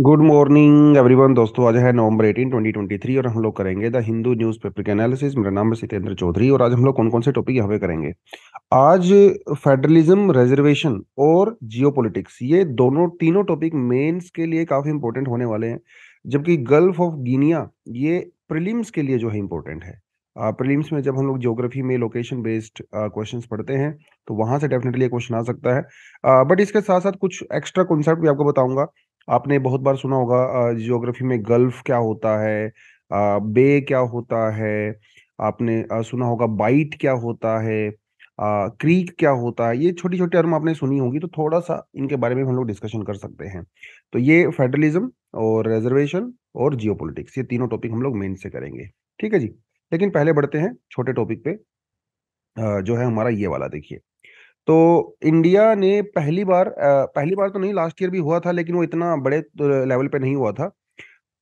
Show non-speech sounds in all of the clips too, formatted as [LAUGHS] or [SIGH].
Good morning everyone दोस्तों आज है नवंबर 18 2023 और हम लोग करेंगे द हिंदू न्यूज पेपर के एनालिसिस मेरा नाम है सितेंद्र चौधरी और आज हम लोग कौन कौन से टॉपिक यहाँ पे करेंगे आज फेडरलिज्म रिजर्वेशन और जियोपॉलिटिक्स ये दोनों तीनों टॉपिक मेंस के लिए काफी इंपॉर्टेंट होने वाले हैं जबकि गल्फ ऑफ गिनिया ये प्रिलिम्स के लिए जो है इंपॉर्टेंट है प्रीलिम्स में जब हम लोग ज्योग्राफी में लोकेशन बेस्ड क्वेश्चंस पढ़ते हैं तो वहां से डेफिनेटली क्वेश्चन आ सकता है बट इसके साथ साथ कुछ एक्स्ट्रा कॉन्सेप्ट भी आपको बताऊंगा आपने बहुत बार सुना होगा जियोग्राफी में गल्फ क्या होता है बे क्या होता है आपने सुना होगा बाइट क्या होता है क्रीक क्या होता है ये छोटी छोटी टर्म आपने सुनी होगी तो थोड़ा सा इनके बारे में हम लोग डिस्कशन कर सकते हैं तो ये फेडरलिज्म और रिजर्वेशन और जियोपॉलिटिक्स ये तीनों टॉपिक हम लोग मेन से करेंगे ठीक है जी लेकिन पहले बढ़ते हैं छोटे टॉपिक पे जो है हमारा ये वाला देखिए तो इंडिया ने पहली बार पहली बार तो नहीं लास्ट ईयर भी हुआ था लेकिन वो इतना बड़े लेवल पे नहीं हुआ था।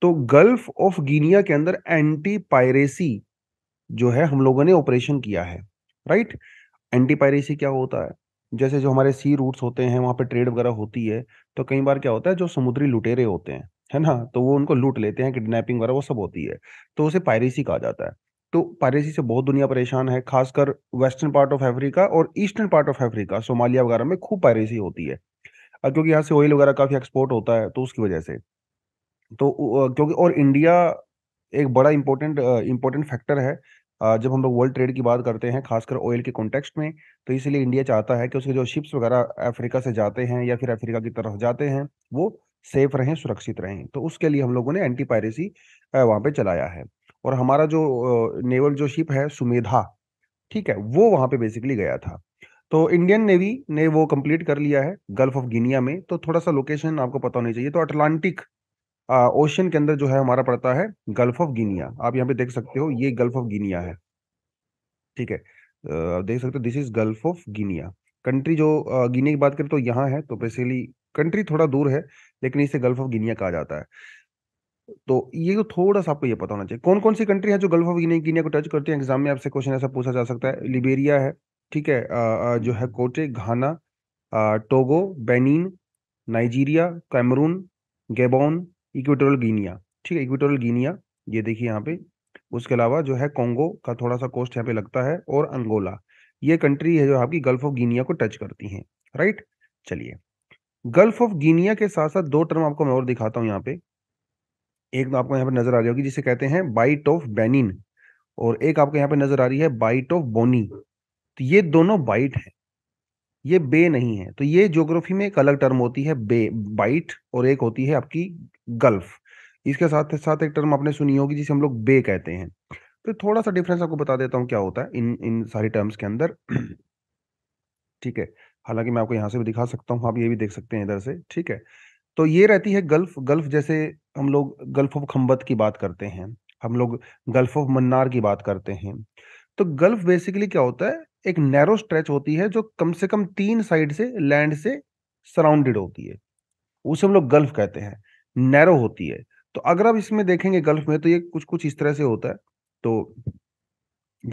तो गल्फ ऑफ गिनिया के अंदर एंटी पायरेसी जो है हम लोगों ने ऑपरेशन किया है, राइट? एंटी पायरेसी क्या होता है? जैसे जो हमारे सी रूट्स होते हैं वहां पे ट्रेड वगैरह होती है, तो कई बार क्या होता है जो समुद्री लुटेरे होते हैं, है ना? तो वो उनको लूट लेते हैं, किडनैपिंग वगैरह वो सब होती है, तो उसे पायरेसी कहा जाता है। तो पायरेसी से बहुत दुनिया परेशान है खासकर वेस्टर्न पार्ट ऑफ अफ्रीका और eastern part of Africa Somalia वगैरह में खूब पायरेसी होती है क्योंकि यहाँ से ऑयल वगैरह काफ़ी एक्सपोर्ट होता है तो उसकी वजह से तो क्योंकि और इंडिया एक बड़ा इम्पोर्टेंट इंपॉर्टेंट फैक्टर है जब हम लोग वर्ल्ड ट्रेड की बात करते हैं खासकर ऑयल के कॉन्टेक्स्ट में तो इसीलिए इंडिया चाहता है कि उसके जो शिप्स वगैरह अफ्रीका से जाते हैं या फिर अफ्रीका की तरफ जाते हैं वो सेफ रहें सुरक्षित रहें तो उसके लिए हम लोगों ने एंटी पायरेसी वहाँ पे चलाया है और हमारा जो नेवल जो शिप है सुमेधा ठीक है वो वहां पे बेसिकली गया था तो इंडियन नेवी ने वो कंप्लीट कर लिया है गल्फ ऑफ गिनिया में तो थोड़ा सा लोकेशन आपको पता होना चाहिए तो अटलांटिक ओशन के अंदर जो है हमारा पड़ता है गल्फ ऑफ गिनिया आप यहाँ पे देख सकते हो ये गल्फ ऑफ गिनिया है ठीक है देख सकते हो this is Gulf of Guinea country जो गिनी की बात करें तो यहाँ है तो बेसिकली कंट्री थोड़ा दूर है लेकिन इसे गल्फ ऑफ गिनिया कहा जाता है तो ये तो थोड़ा सा आपको ये पता होना चाहिए कौन कौन सी कंट्री है जो गल्फ ऑफ गिनी गिनिया को टच करती है एग्जाम में आपसे क्वेश्चन ऐसा पूछा जा सकता है लिबेरिया है ठीक है जो है Cote Ghana Togo Benin Nigeria Cameroon Gabon Equatorial Guinea ठीक है इक्वेटोरल गिनिया ये देखिए यहाँ पे उसके अलावा जो है कोंगो का थोड़ा सा कोस्ट यहाँ पे लगता है और अंगोला ये कंट्री है जो आपकी गल्फ ऑफ गिनिया को टच करती हैं राइट चलिए गल्फ ऑफ गिनिया के साथ साथ दो टर्म आपको मैं और दिखाता हूँ यहाँ पे एक तो आपको यहाँ पर नजर आ रही होगी जिसे कहते हैं बाइट ऑफ बेनिन और एक आपको यहाँ पर नजर आ रही है बाइट ऑफ बोनी तो ये दोनों बाइट है ये बे नहीं है तो ये ज्योग्राफी में एक अलग टर्म होती है बे बाइट और एक होती है आपकी गल्फ इसके साथ साथ एक टर्म आपने सुनी होगी जिसे हम लोग बे कहते हैं तो थोड़ा सा डिफरेंस आपको बता देता हूँ क्या होता है इन इन सारी टर्म्स के अंदर ठीक है हालांकि मैं आपको यहाँ से भी दिखा सकता हूँ आप ये भी देख सकते हैं इधर से ठीक है तो ये रहती है गल्फ गल्फ जैसे हम लोग गल्फ ऑफ खम्बत की बात करते हैं हम लोग गल्फ ऑफ मन्नार की बात करते हैं तो गल्फ बेसिकली क्या होता है एक नैरो स्ट्रेच होती है जो कम से कम तीन साइड से लैंड से सराउंडेड होती है उसे हम लोग गल्फ कहते हैं नैरो होती है तो अगर आप इसमें देखेंगे गल्फ में तो ये कुछ कुछ इस तरह से होता है तो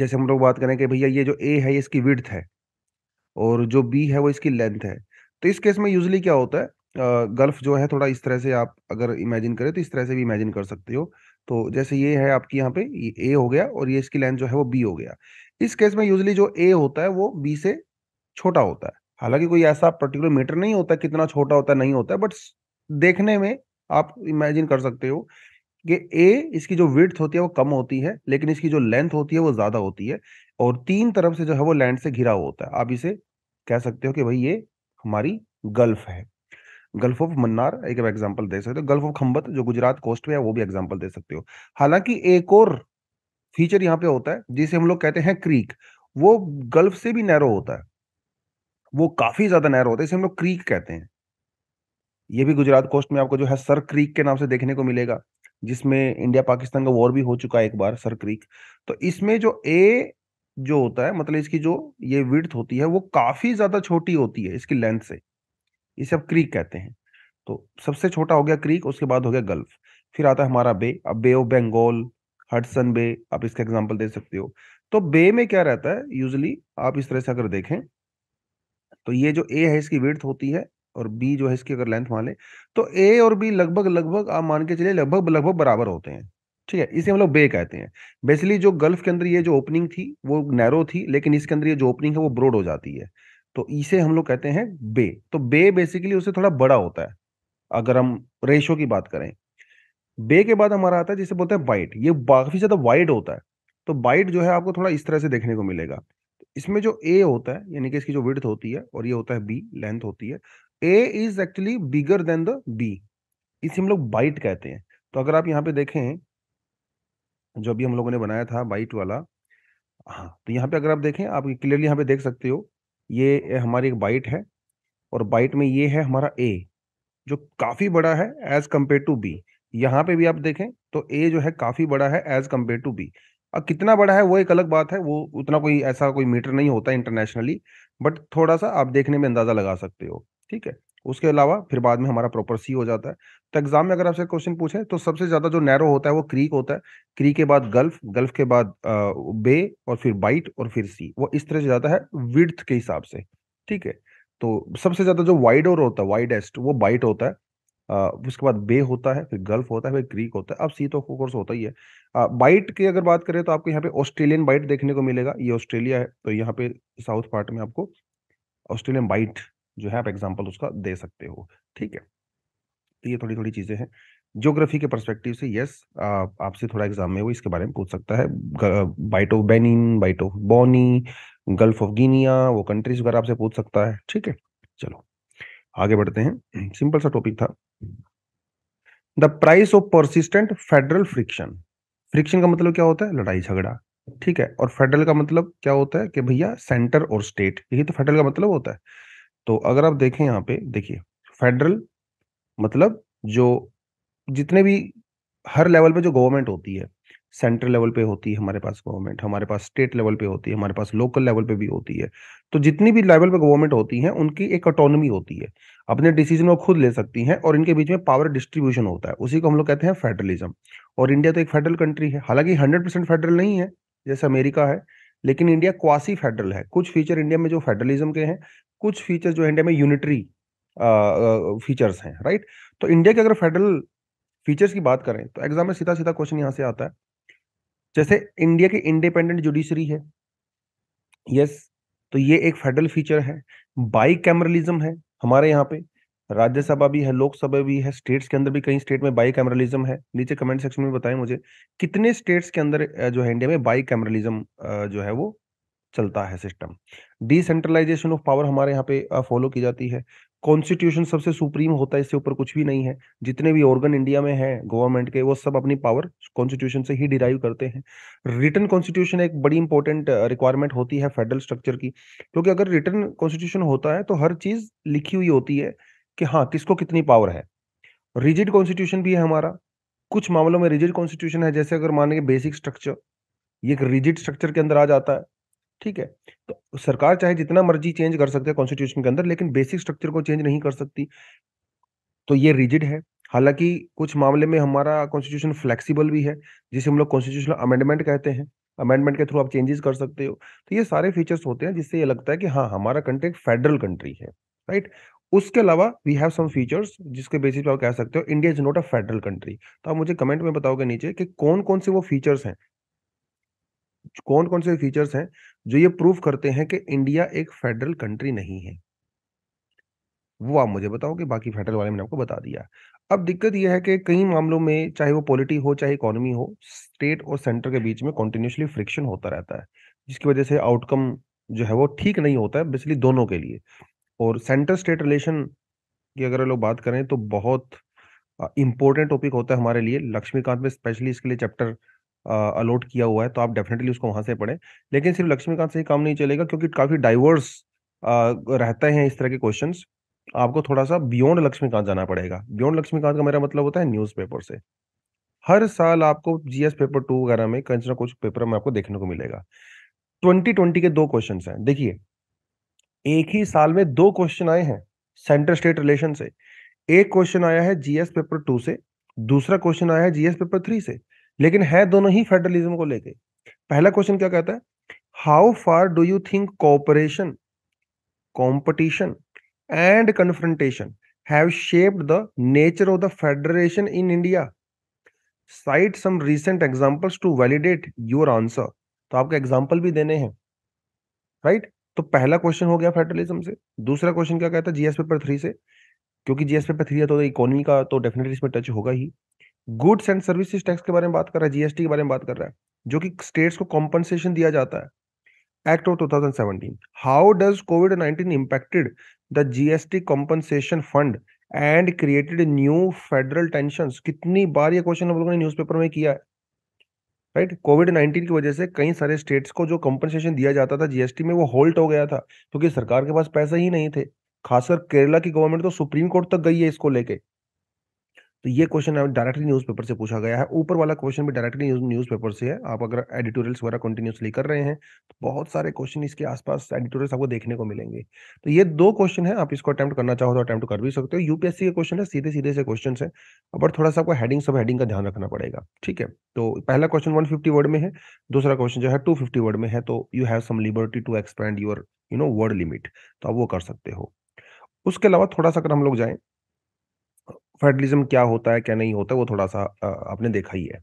जैसे हम लोग बात करें कि भैया ये जो ए है इसकी विड्थ है और जो बी है वो इसकी लेंथ है तो इस केस में यूजली क्या होता है गल्फ जो है थोड़ा इस तरह से आप अगर इमेजिन करें तो इस तरह से भी इमेजिन कर सकते हो तो जैसे ये है आपकी यहाँ पे ए हो गया और ये इसकी लेंथ जो है वो बी हो गया इस केस में यूजली जो ए होता है वो बी से छोटा होता है हालांकि कोई ऐसा पर्टिकुलर मीटर नहीं होता कितना छोटा होता नहीं होता बट देखने में आप इमेजिन कर सकते हो कि ए इसकी जो विड्थ होती है वो कम होती है लेकिन इसकी जो लेंथ होती है वो ज़्यादा होती है और तीन तरफ से जो है वो लैंड से घिरा होता है आप इसे कह सकते हो कि भाई ये हमारी गल्फ है गल्फ ऑफ मन्नार एक एग्जाम्पल दे सकते हो गल्फ ऑफ खम्बत जो गुजरात कोस्ट पे है वो भी एग्जाम्पल दे सकते हो हालांकि एक और फीचर यहाँ पे होता है जिसे हम लोग कहते हैं क्रीक वो गल्फ से भी नैरो होता है वो काफी ज्यादा नैरो होता है इसे हम लोग क्रीक कहते हैं ये भी गुजरात कोस्ट में आपको जो है सर क्रीक के नाम से देखने को मिलेगा जिसमें इंडिया पाकिस्तान का वॉर भी हो चुका है एक बार सर क्रीक तो इसमें जो ए जो होता है मतलब इसकी जो ये विड्थ होती है वो काफी ज्यादा छोटी होती है इसकी लेंथ से ये सब क्रीक कहते हैं तो सबसे छोटा हो गया क्रीक उसके बाद हो गया गल्फ फिर आता है हमारा बे अब Bay of Bengal Hudson Bay आप इसका एग्जाम्पल दे सकते हो तो बे में क्या रहता है यूजली आप इस तरह से अगर देखें तो ये जो ए है इसकी विर्थ होती है और बी जो है इसकी अगर लेंथ मान ले तो ए और बी लगभग लगभग आप मान के चलिए लगभग लगभग बराबर होते हैं ठीक है इसे हम लोग बे कहते हैं बेसिकली जो गल्फ के अंदर ये जो ओपनिंग थी वो नैरो थी लेकिन इसके अंदर ये जो ओपनिंग है वो ब्रॉड हो जाती है तो इसे हम लोग कहते हैं बे तो बे बेसिकली उससे थोड़ा बड़ा होता है अगर हम रेशो की बात करें बे के बाद हमारा आता है जिसे बोलते हैं बाइट ये काफ़ी ज़्यादा वाइड होता है तो बाइट जो है आपको थोड़ा इस तरह से देखने को मिलेगा इसमें जो ए होता है यानी कि इसकी जो विड्थ होती है और ये होता है बी लेंथ होती है A is actually bigger than the B इसे हम लोग बाइट कहते हैं तो अगर आप यहाँ पे देखें जो अभी हम लोगों ने बनाया था बाइट वाला हाँ तो यहाँ पे अगर आप देखें आप क्लियरली यहाँ पे देख सकते हो ये हमारी एक बाइट है और बाइट में ये है हमारा ए जो काफ़ी बड़ा है एज कम्पेयर टू बी यहाँ पे भी आप देखें तो ए जो है काफ़ी बड़ा है एज कम्पेयर टू बी अब कितना बड़ा है वो एक अलग बात है वो उतना कोई ऐसा कोई मीटर नहीं होता इंटरनेशनली बट थोड़ा सा आप देखने में अंदाज़ा लगा सकते हो ठीक है उसके अलावा फिर बाद में हमारा प्रॉपर सी हो जाता है तो एग्जाम में अगर आपसे क्वेश्चन पूछे तो सबसे ज्यादा जो नैरो होता है वो क्रीक होता है क्री के बाद गल्फ गल्फ के बाद बे और फिर बाइट और फिर सी वो इस तरह से जाता है विड्थ के हिसाब से ठीक है तो सबसे ज्यादा जो वाइड और होता है वाइडेस्ट वो बाइट होता है आ, उसके बाद बे होता है फिर गल्फ होता है फिर ग्रीक होता है अब सी तो कोर्स होता ही है आ, बाइट की अगर बात करें तो आपको यहाँ पे ऑस्ट्रेलियन बाइट देखने को मिलेगा ये ऑस्ट्रेलिया है तो यहाँ पे साउथ पार्ट में आपको ऑस्ट्रेलियन बाइट जो है आप एग्जाम्पल उसका दे सकते हो ठीक है तो ये थोड़ी थोड़ी चीज़ें हैं ज्योग्राफी के परस्पेक्टिव से यस आपसे थोड़ा एग्जाम में वो इसके बारे में पूछ सकता है Bight of Benin Bight of Bonny Gulf of Guinea वो कंट्रीज वगैरह आपसे पूछ सकता है ठीक है चलो आगे बढ़ते हैं सिंपल सा टॉपिक था the price of persistent federal friction friction का मतलब क्या होता है लड़ाई झगड़ा ठीक है और फेडरल का मतलब क्या होता है कि भैया सेंटर और स्टेट यही तो फेडरल का मतलब होता है तो अगर आप देखें यहाँ पे देखिए फेडरल मतलब जो जितने भी हर लेवल पे जो गवर्नमेंट होती है सेंट्रल लेवल पे होती है हमारे पास गवर्नमेंट हमारे पास स्टेट लेवल पे होती है हमारे पास लोकल लेवल पे भी होती है तो जितनी भी लेवल पे गवर्नमेंट होती है उनकी एक ऑटोनमी होती है अपने डिसीजन को खुद ले सकती हैं और इनके बीच में पावर डिस्ट्रीब्यूशन होता है उसी को हम लोग कहते हैं फेडरलिज्म और इंडिया तो एक फेडरल कंट्री है हालांकि हंड्रेड फेडरल नहीं है जैसे अमेरिका है लेकिन इंडिया क्वासी फेडरल है कुछ फीचर इंडिया में जो फेडरलिज्म के हैं कुछ फीचर्स जो इंडिया में यूनिटरी फीचर्स हैं राइट तो इंडिया के अगर फेडरल फीचर्स की बात करें तो एग्जाम में सीधा सीधा क्वेश्चन यहाँ से आता है जैसे इंडिया की इंडिपेंडेंट जुडिशरी है यस तो ये एक फेडरल फीचर है बाई कैमरलिज्म है हमारे यहाँ पे राज्यसभा भी है लोकसभा भी है स्टेट्स के अंदर भी कई स्टेट में बाई कैमरलिज्म है नीचे कमेंट सेक्शन में बताएं मुझे कितने स्टेट्स के अंदर जो है इंडिया में बाई कैमरलिज्म जो है वो चलता है सिस्टम डिसेंट्रलाइजेशन ऑफ पावर हमारे यहाँ पे फॉलो की जाती है कॉन्स्टिट्यूशन सबसे सुप्रीम होता है इससे ऊपर कुछ भी नहीं है जितने भी ऑर्गन इंडिया में हैं गवर्नमेंट के वो सब अपनी पावर कॉन्स्टिट्यूशन से ही डिराइव करते हैं रिटर्न कॉन्स्टिट्यूशन एक बड़ी इंपॉर्टेंट रिक्वायरमेंट होती है फेडरल स्ट्रक्चर की क्योंकि अगर रिटर्न कॉन्स्टिट्यूशन होता है तो हर चीज़ लिखी हुई होती है कि हाँ किसको कितनी पावर है रिजिड कॉन्स्टिट्यूशन भी है हमारा कुछ मामलों में रिजिड कॉन्स्टिट्यूशन है जैसे अगर मान बेसिक स्ट्रक्चर ये एक रिजिड स्ट्रक्चर के अंदर आ जाता है ठीक है तो सरकार चाहे जितना मर्जी चेंज कर सकते हैं कॉन्स्टिट्यूशन के अंदर लेकिन बेसिक स्ट्रक्चर को चेंज नहीं कर सकती तो ये रिजिड है हालांकि कुछ मामले में हमारा कॉन्स्टिट्यूशन फ्लेक्सिबल भी है जिसे हम लोग कॉन्स्टिट्यूशनल अमेंडमेंट कहते हैं अमेंडमेंट के थ्रू आप चेंजेस कर सकते हो तो ये सारे फीचर्स होते हैं जिससे ये लगता है कि हाँ हमारा कंट्री एक फेडरल कंट्री है राइट उसके अलावा वी हैव सम फीचर्स जिसके बेसिस पर आप कह सकते हो India is not a federal country तो आप मुझे कमेंट में बताओगे नीचे कि कौन कौन से वो फीचर्स हैं कौन कौन से फीचर्स हैं जो ये प्रूफ करते हैं कि इंडिया एक फेडरल कंट्री नहीं है वो आप मुझे बताओ कि बाकी फेडरल वाले मैंने आपको बता दिया अब दिक्कत यह है कि कई मामलों में चाहे वो पॉलिटी हो चाहे इकोनॉमी हो स्टेट और सेंटर के बीच में कॉन्टिन्यूसली फ्रिक्शन होता रहता है जिसकी वजह से आउटकम जो है वो ठीक नहीं होता है बेसिकली दोनों के लिए और सेंटर स्टेट रिलेशन की अगर लोग बात करें तो बहुत इंपॉर्टेंट टॉपिक होता है हमारे लिए लक्ष्मीकांत में स्पेशली इसके लिए चैप्टर अलॉट किया हुआ है तो आप डेफिनेटली उसको वहां से पढ़ें लेकिन सिर्फ लक्ष्मीकांत से ही काम नहीं चलेगा क्योंकि काफ़ी डाइवर्स रहते हैं इस तरह के क्वेश्चन आपको थोड़ा सा बियॉन्ड लक्ष्मीकांत जाना पड़ेगा बियॉन्ड लक्ष्मीकांत का मेरा मतलब होता है न्यूज से हर साल आपको जीएस पेपर टू वगैरह में कुछ ना कुछ पेपर में आपको देखने को मिलेगा 2020 के दो क्वेश्चन हैं देखिए एक ही साल में दो क्वेश्चन आए हैं सेंटर स्टेट रिलेशन से एक क्वेश्चन आया है जीएस पेपर टू से दूसरा क्वेश्चन आया है जीएस पेपर थ्री से लेकिन है दोनों ही फेडरलिज्म को लेके पहला क्वेश्चन क्या कहता है how far do you think cooperation competition and confrontation have shaped the nature of the federation in India cite some recent examples to validate your answer तो आपके एग्जांपल भी देने हैं राइट right? तो पहला क्वेश्चन हो गया फेडरलिज्म से दूसरा क्वेश्चन क्या कहता है जीएस पेपर थ्री से क्योंकि जीएस पेपर थ्री है तो इकोनॉमी का तो डेफिनेटली इसमें टच होगा ही गुड्स एंड सर्विसेज टैक्स के बारे में बात कर रहा है जीएसटी के बारे में बात कर रहा है जो कि स्टेट्स को कॉम्पनसेशन दिया जाता है act of 2017 how does COVID 19 impacted the GST compensation fund and created new federal tension कितनी बार ये क्वेश्चन हम लोगों ने न्यूज़पेपर में किया है राइट कोविड नाइन्टीन की वजह से कई सारे स्टेट्स को जो कॉम्पनसेशन दिया जाता था जीएसटी में वो होल्ट हो गया था क्योंकि तो सरकार के पास पैसे ही नहीं थे खासकर केरला की गवर्नमेंट तो सुप्रीम कोर्ट तक गई है इसको लेके तो ये क्वेश्चन डायरेक्टली न्यूज़पेपर से पूछा गया है ऊपर वाला क्वेश्चन भी डायरेक्टली न्यूज पेपर से है आप अगर एडिटोरियल्स वगैरह कंटिन्यूसली कर रहे हैं तो बहुत सारे क्वेश्चन इसके आसपास एडिटोरियल्स आपको देखने को मिलेंगे तो ये दो क्वेश्चन है आप इसको अटैम्प्ट करना चाहो तो अटैम्प्ट कर भी सकते हो यूपीएससी के क्वेश्चन है सीधे सीधे से क्वेश्चन है बट थोड़ा सा आपको हेडिंग सब हेडिंग का ध्यान रखना पड़ेगा ठीक है तो पहला क्वेश्चन वन वर्ड में है दूसरा क्वेश्चन जो है टू वर्ड में है तो you have some liberty to expand your you know word limit तो आप वो कर सकते हो उसके अलावा थोड़ा सा अगर हम लोग जाएं फेडरलिज्म क्या होता है क्या नहीं होता है वो थोड़ा सा आपने देखा ही है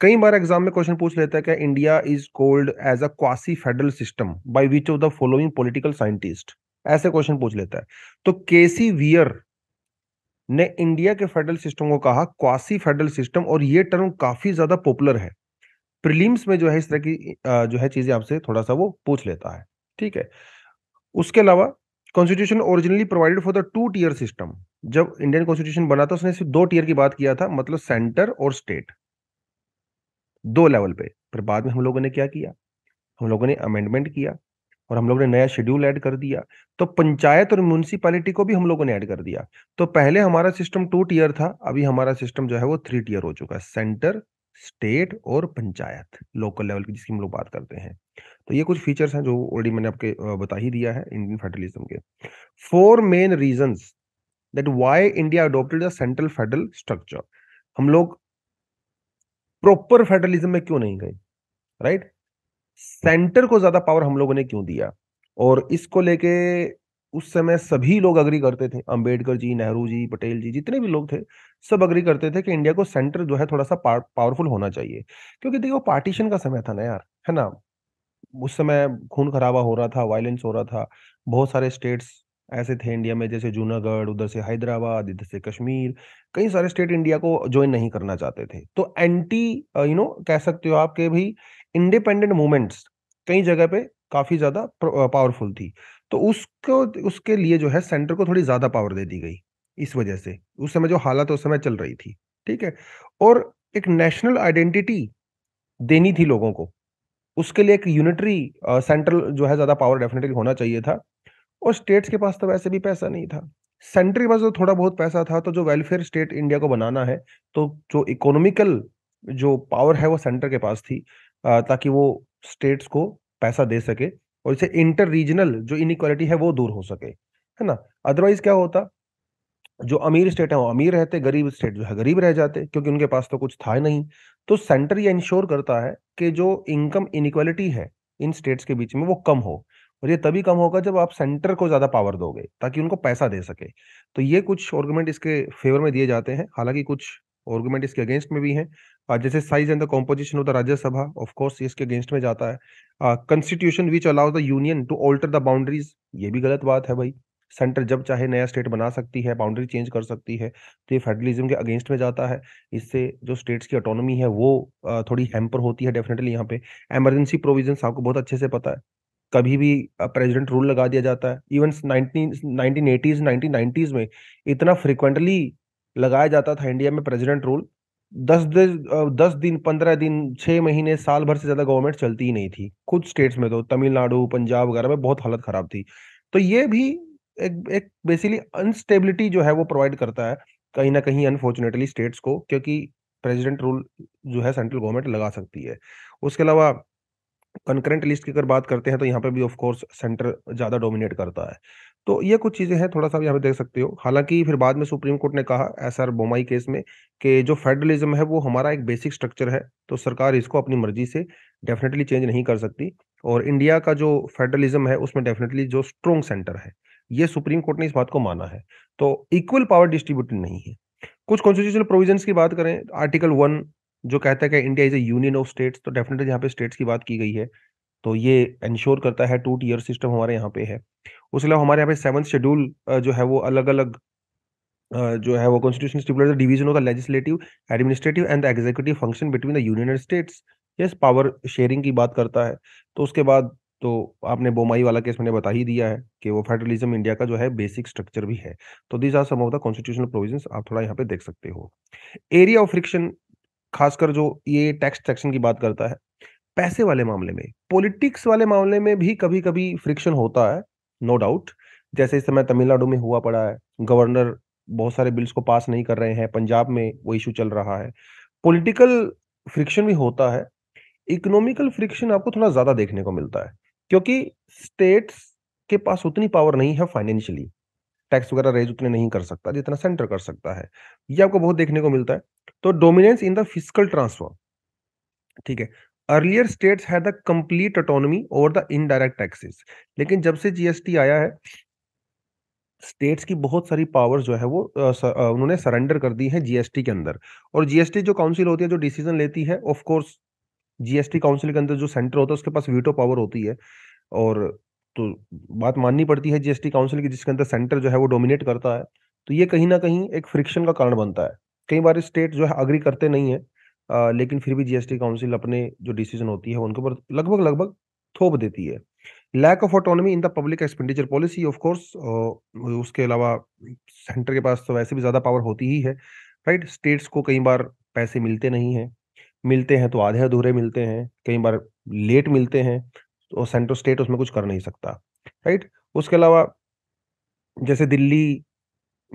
कई बार एग्जाम में क्वेश्चन पूछ लेता है कि India is called as a quasi federal system by which of the following political scientist ऐसे क्वेश्चन पूछ लेता है तो केसी वियर ने इंडिया के फेडरल सिस्टम को कहा क्वासी फेडरल सिस्टम और ये टर्म काफी ज्यादा पॉपुलर है प्रिलिम्स में जो है इस तरह की जो है चीजें आपसे थोड़ा सा वो पूछ लेता है ठीक है उसके अलावा constitution originally provided for the two tier system जब इंडियन कॉन्स्टिट्यूशन बना था उसने सिर्फ दो टीयर की बात किया था मतलब सेंटर और स्टेट दो लेवल पे पर बाद में हम लोगों ने क्या किया हम लोगों ने अमेंडमेंट किया और हम लोगों ने नया शेड्यूल ऐड कर दिया तो पंचायत और म्यूनसिपालिटी को भी हम लोगों ने ऐड कर दिया तो पहले हमारा सिस्टम टू टीयर था अभी हमारा सिस्टम जो है वो थ्री टीयर हो चुका है सेंटर स्टेट और पंचायत लोकल लेवल की जिसकी हम लोग बात करते हैं तो ये कुछ फीचर्स हैं जो ऑलरेडी मैंने आपके बता ही दिया है इंडियन फेडरलिज्म के four main reasons that why India adopted the central federal structure हम लोग प्रॉपर फेडरलिज्म में क्यों नहीं गए राइट सेंटर को ज्यादा पावर हम लोगों ने क्यों दिया और इसको लेके उस समय सभी लोग अग्री करते थे अंबेडकर जी नेहरू जी पटेल जी जितने भी लोग थे सब अग्री करते थे कि इंडिया को सेंटर जो है थोड़ा सा पावरफुल होना चाहिए क्योंकि देखो पार्टीशन का समय था ना यार है ना उस समय खून खराबा हो रहा था वायलेंस हो रहा था बहुत सारे स्टेट्स ऐसे थे इंडिया में जैसे जूनागढ़ उधर से हैदराबाद इधर से कश्मीर कई सारे स्टेट इंडिया को ज्वाइन नहीं करना चाहते थे तो एंटी यू नो कह सकते हो आप कि भाई इंडिपेंडेंट मूवमेंट्स कई जगह पे काफी ज्यादा पावरफुल थी तो उसको उसके लिए जो है सेंटर को थोड़ी ज्यादा पावर दे दी गई इस वजह से उस समय जो हालत उस समय चल रही थी ठीक है और एक नेशनल आइडेंटिटी देनी थी लोगों को उसके लिए एक यूनिटरी सेंट्रल जो है ज्यादा पावर डेफिनेटली होना चाहिए था और स्टेट्स के पास तो वैसे भी पैसा नहीं था सेंटर के पास तो थोड़ा बहुत पैसा था तो जो वेलफेयर स्टेट इंडिया को बनाना है तो जो इकोनॉमिकल जो पावर है वो सेंटर के पास थी ताकि वो स्टेट्स को पैसा दे सके और इसे इंटर रीजनल जो इनक्वालिटी है वो दूर हो सके है ना अदरवाइज क्या होता जो अमीर स्टेट है वो अमीर रहते गरीब स्टेट जो है गरीब रह जाते क्योंकि उनके पास तो कुछ था ही नहीं तो सेंटर ये इंश्योर करता है कि जो इनकम इनक्वालिटी है इन स्टेट्स के बीच में वो कम हो और ये तभी कम होगा जब आप सेंटर को ज़्यादा पावर दोगे ताकि उनको पैसा दे सके तो ये कुछ ऑर्गूमेंट इसके फेवर में दिए जाते हैं हालांकि कुछ ऑर्गूमेंट इसके अगेंस्ट में भी हैं जैसे size and the composition of the Rajya Sabha of course इसके अगेंस्ट में जाता है constitution which allow the union to alter the boundaries ये भी गलत बात है भाई सेंटर जब चाहे नया स्टेट बना सकती है बाउंड्री चेंज कर सकती है तो ये फेडरलिज्म के अगेंस्ट में जाता है इससे जो स्टेट्स की ऑटोनॉमी है वो थोड़ी हैम्पर होती है डेफिनेटली यहाँ पे एमरजेंसी प्रोविजन आपको बहुत अच्छे से पता है कभी भी प्रेसिडेंट रूल लगा दिया जाता है इवन नाइनटीन एटीज नाइनटीन में इतना फ्रिक्वेंटली लगाया जाता था इंडिया में प्रेसिडेंट रूल दस दिन दस दिन पंद्रह दिन छः महीने साल भर से ज़्यादा गवर्नमेंट चलती ही नहीं थी कुछ स्टेट्स में तो तमिलनाडु पंजाब वगैरह में बहुत हालत ख़राब थी तो ये भी एक एक बेसिकली अनस्टेबिलिटी जो है वो प्रोवाइड करता है कहीं ना कहीं अनफॉर्चुनेटली स्टेट्स को क्योंकि प्रेसिडेंट रूल जो है सेंट्रल गवर्नमेंट लगा सकती है उसके अलावा कंकरेंट लिस्ट की अगर बात करते हैं तो यहाँ पे भी ऑफ कोर्स सेंटर ज़्यादा डोमिनेट करता है तो ये कुछ चीज़ें हैं थोड़ा सा यहाँ पे देख सकते हो हालांकि फिर बाद में सुप्रीम कोर्ट ने कहा एस आर बोमाई केस में कि जो फेडरलिज्म है वो हमारा एक बेसिक स्ट्रक्चर है तो सरकार इसको अपनी मर्जी से डेफिनेटली चेंज नहीं कर सकती और इंडिया का जो फेडरलिज्म है उसमें डेफिनेटली जो स्ट्रोंग सेंटर है ये सुप्रीम कोर्ट ने इस बात को माना है तो इक्वल पावर डिस्ट्रीब्यूटेड नहीं है कुछ कॉन्स्टिट्यूशनल प्रोविजन की बात करें आर्टिकल वन जो कहता है कि India is a union of states तो डेफिनेटली यहाँ पे स्टेट्स की बात की गई है तो ये इंश्योर करता है टू टीयर सिस्टम हमारे यहाँ पे है उसके अलावा हमारे यहाँ पे सेवन शेड्यूल जो है वो अलग अलग जो है वो constitution stipulate division of the legislative administrative and the executive function between the union and states yes power sharing की बात करता है तो उसके बाद तो आपने बोमाई वाला केस मैंने बता ही दिया है कि वो फेडरलिज्म इंडिया का जो है बेसिक स्ट्रक्चर भी है तो this are some of the constitutional provisions आप थोड़ा यहाँ पे देख सकते हो एरिया ऑफ फ्रिक्शन खासकर जो ये टैक्स सेक्शन की बात करता है पैसे वाले मामले में पॉलिटिक्स वाले मामले में भी कभी कभी फ्रिक्शन होता है नो no डाउट जैसे इस समय तमिलनाडु में हुआ पड़ा है गवर्नर बहुत सारे बिल्स को पास नहीं कर रहे हैं पंजाब में वो इशू चल रहा है पॉलिटिकल फ्रिक्शन भी होता है इकोनॉमिकल फ्रिक्शन आपको थोड़ा ज़्यादा देखने को मिलता है क्योंकि स्टेट्स के पास उतनी पावर नहीं है फाइनेंशियली टैक्स वगैरह रेज उतने नहीं कर सकता जितना सेंटर कर सकता है ये आपको बहुत देखने को मिलता है तो dominance in the physical transform ठीक है earlier states had the complete autonomy over the indirect taxes लेकिन जब से जीएसटी आया है स्टेट्स की बहुत सारी पावर्स जो है वो उन्होंने सरेंडर कर दी है जीएसटी के अंदर और जीएसटी जो काउंसिल होती है जो डिसीजन लेती है ऑफ कोर्स जीएसटी काउंसिल के अंदर जो सेंटर होता है उसके पास वीटो पावर होती है और तो बात माननी पड़ती है जीएसटी काउंसिल की जिसके अंदर सेंटर जो है वो डोमिनेट करता है तो ये कहीं ना कहीं एक फ्रिक्शन का कारण बनता है कई बार स्टेट जो है अग्री करते नहीं है आ, लेकिन फिर भी जीएसटी काउंसिल अपने जो डिसीजन होती है उनके ऊपर लगभग लगभग थोप देती है lack of autonomy in the public expenditure policy of course उसके अलावा सेंटर के पास तो वैसे भी ज़्यादा पावर होती ही है राइट स्टेट्स को कई बार पैसे मिलते नहीं हैं मिलते हैं तो आधे अधूरे मिलते हैं कई बार लेट मिलते हैं तो सेंट्रल स्टेट उसमें कुछ कर नहीं सकता राइट उसके अलावा जैसे दिल्ली